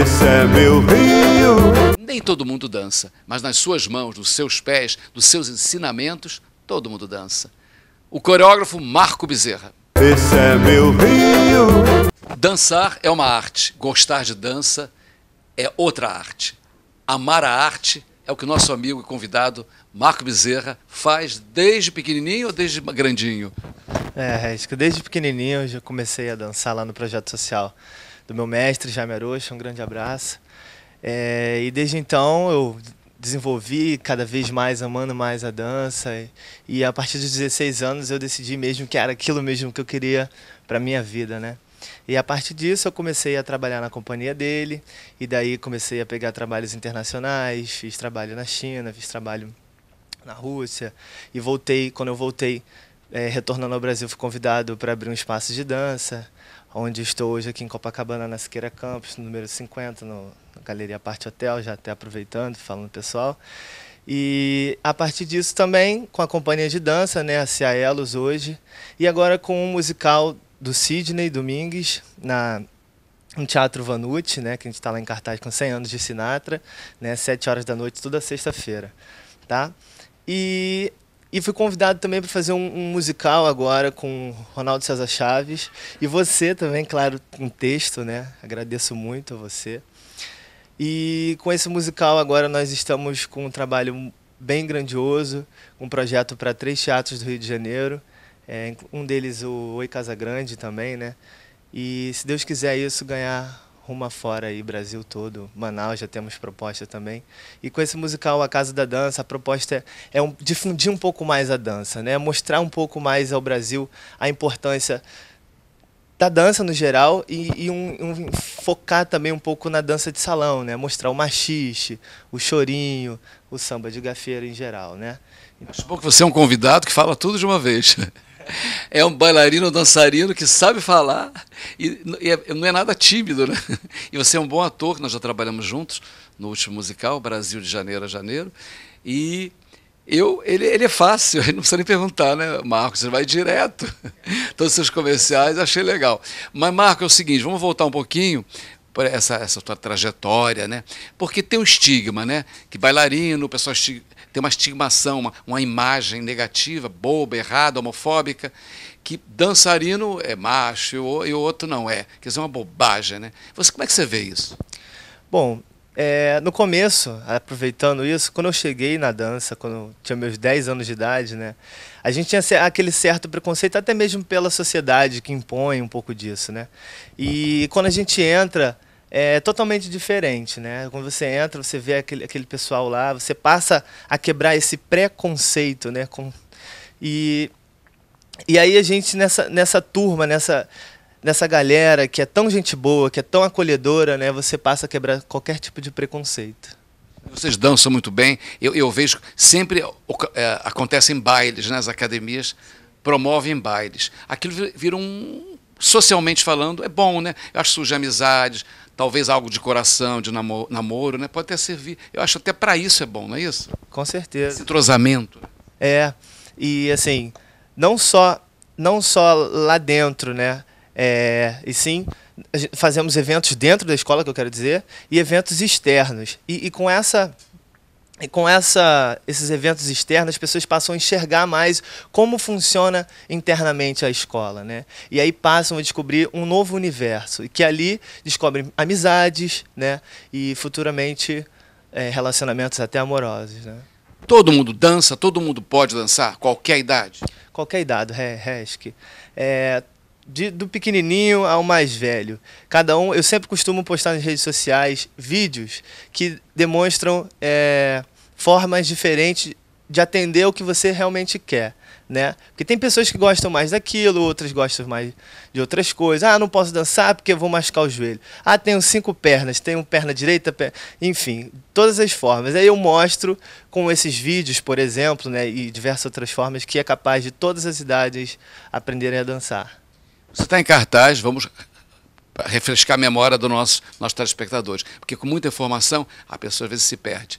esse é meu rio. Nem todo mundo dança, mas nas suas mãos, nos seus pés, nos seus ensinamentos, todo mundo dança. O coreógrafo Marco Bezerra. Esse é meu rio. Dançar é uma arte, gostar de dança é outra arte. Amar a arte é o que nosso amigo e convidado Marco Bezerra faz desde pequenininho ou desde grandinho? É, desde pequenininho eu já comecei a dançar lá no projeto social do meu mestre Jaime Arocha, um grande abraço. É, e desde então eu desenvolvi cada vez mais, amando mais a dança. E, e, a partir dos 16 anos eu decidi mesmo que era aquilo mesmo que eu queria para minha vida, né? E a partir disso eu comecei a trabalhar na companhia dele, e daí comecei a pegar trabalhos internacionais, fiz trabalho na China, fiz trabalho na Rússia, e voltei, quando eu voltei é, retornando ao Brasil, fui convidado para abrir um espaço de dança, onde estou hoje aqui em Copacabana, na Siqueira Campos, número 50, no, na Galeria Parte Hotel, já até aproveitando, falando pessoal. E a partir disso também com a companhia de dança, né, a Ciaelos hoje, e agora com um musical do Sidney Domingues, na no Teatro Vanucci, né, que a gente está lá em cartaz com 100 anos de Sinatra, né, 7 horas da noite, toda sexta-feira. Tá? E e fui convidado também para fazer um, um, musical agora com Ronaldo César Chaves. E você também, claro, com um texto, né? Agradeço muito a você. E com esse musical agora nós estamos com um trabalho bem grandioso, um projeto para três teatros do Rio de Janeiro. É, um deles o Oi Casa Grande também, né? E se Deus quiser isso, ganhar rumo afora aí, Brasil todo, Manaus já temos proposta também. E com esse musical A Casa da Dança, a proposta é, é, um, difundir um pouco mais a dança, né? mostrar um pouco mais ao Brasil a importância da dança no geral e, e um, um, focar também um pouco na dança de salão, né? mostrar o machixe, o chorinho, o samba de gafeira em geral. Né? Acho bom que você é um convidado que fala tudo de uma vez. é um bailarino, dançarino que sabe falar e, e, é, não é nada tímido, né? E você é um bom ator, nós já trabalhamos juntos no último musical, Brasil de Janeiro a Janeiro, e eu, ele, ele é fácil, não precisa nem perguntar, né, Marcos? Você vai direto. Todos os seus comerciais, achei legal. Mas, Marco, é o seguinte, vamos voltar um pouquinho para essa, essa tua trajetória, né? Porque tem um estigma, né? Que bailarino, o pessoal estig tem uma estigmação, uma, uma imagem negativa, boba, errada, homofóbica, que dançarino é macho e o, outro não é. Quer dizer, é uma bobagem, né? Você, como é que você vê isso? Bom, é, no começo, aproveitando isso, quando eu cheguei na dança, quando eu tinha meus 10 anos de idade, né? A gente tinha aquele certo preconceito, até mesmo pela sociedade que impõe um pouco disso, né? E quando a gente entra é totalmente diferente, né? Quando você entra, você vê aquele, aquele pessoal lá, você passa a quebrar esse preconceito, né? Com, e, e aí a gente nessa, nessa turma, nessa, nessa galera que é tão gente boa, que é tão acolhedora, né? Você passa a quebrar qualquer tipo de preconceito. Vocês dançam muito bem. Eu, eu vejo sempre é, acontecem bailes nas né? academias, promovem bailes. Aquilo vira um socialmente falando é bom, né? Eu acho surge amizades, talvez algo de coração, de namoro, namoro né? Pode até servir. Eu acho até para isso é bom, não é isso? Com certeza. Esse entrosamento. É. E assim, não só não só lá dentro, né? É, e sim, fazemos eventos dentro da escola, que eu quero dizer, e eventos externos. E, e com essa e com essa, esses eventos externos, as pessoas passam a enxergar mais como funciona internamente a escola. Né? E aí passam a descobrir um novo universo, e que ali descobrem amizades né? e futuramente é, relacionamentos até amorosos. Né? Todo mundo dança, todo mundo pode dançar, qualquer idade? Qualquer idade, Resc. É, é, é, de, do pequenininho ao mais velho. Cada um, eu sempre costumo postar nas redes sociais vídeos que demonstram é, formas diferentes de atender o que você realmente quer, né? Porque tem pessoas que gostam mais daquilo, outras gostam mais de outras coisas. Ah, não posso dançar porque eu vou machucar o joelho. Ah, tenho cinco pernas, tenho perna direita, perna... enfim, todas as formas. Aí eu mostro com esses vídeos, por exemplo, né, e diversas outras formas que é capaz de todas as idades aprenderem a dançar. Você está em cartaz, vamos refrescar a memória do nosso, nossos telespectadores, porque com muita informação a pessoa às vezes se perde.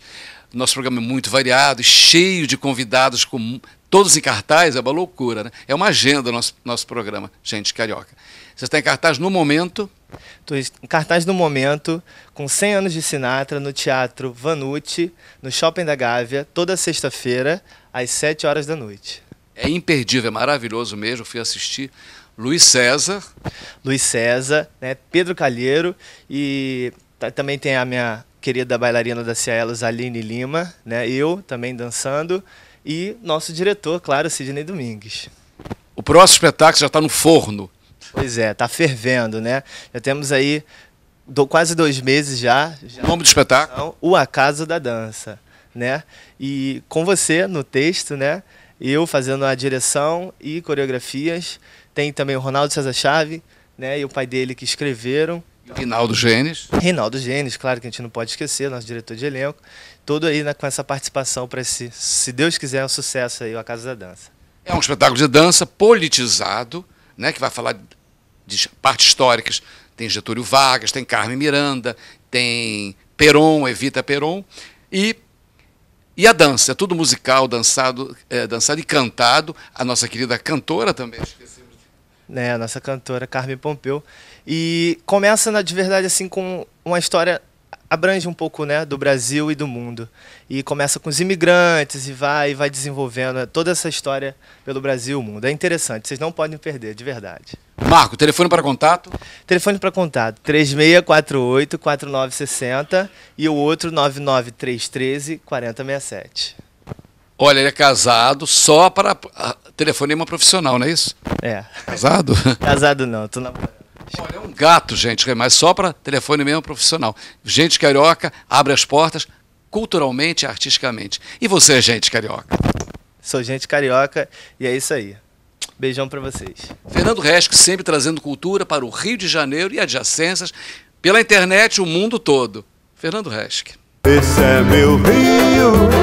Nosso programa é muito variado, cheio de convidados, com, todos em cartaz, é uma loucura, né? É uma agenda nosso, nosso programa, gente carioca. Você está em cartaz no momento? Estou em cartaz no momento, com 100 anos de Sinatra, no Teatro Vanucci, no Shopping da Gávea, toda sexta-feira, às 7 horas da noite. É imperdível, é maravilhoso mesmo, fui assistir. Luiz César. Luiz César, né? Pedro Calheiro e também tem a minha querida bailarina da Cielos, Aline Lima, né? Eu também dançando e nosso diretor, claro, Sidney Domingues. O próximo espetáculo já está no forno. Pois é, está fervendo, né? Já temos aí do, quase dois meses já. já o nome do espetáculo? O Acaso da Dança, né? E com você no texto, né? Eu fazendo a direção e coreografias. Tem também o Ronaldo César Chave, né? E o pai dele que escreveram. Então, Rinaldo Genes. Rinaldo Genes, claro que a gente não pode esquecer, nosso diretor de elenco. Todo aí com essa participação para esse, se Deus quiser, é um sucesso aí, a Casa da Dança. É um espetáculo de dança politizado, né, que vai falar de partes históricas. Tem Getúlio Vargas, tem Carmen Miranda, tem Peron, Evita Peron. E e a dança, é tudo musical, dançado, é, dançado e cantado. A nossa querida cantora também, esqueci né, a nossa cantora Carmen Pompeu. E começa, na, de verdade, assim, com uma história abrange um pouco né, do Brasil e do mundo. E começa com os imigrantes e vai vai desenvolvendo né, toda essa história pelo Brasil e o mundo. É interessante, vocês não podem perder, de verdade. Marco, telefone para contato? Telefone para contato, 3648-4960 e o outro 99313-4067. Olha, ele é casado só para telefonema é profissional, não é isso? É. Casado? casado não, tô namorando. Olha, é um gato, gente, mas só para telefone mesmo é profissional. Gente carioca abre as portas culturalmente e artisticamente. E você, gente carioca? Sou gente carioca e é isso aí. Beijão para vocês. Fernando Resco sempre trazendo cultura para o Rio de Janeiro e adjacências pela internet o mundo todo. Fernando Resco. Esse é meu Rio.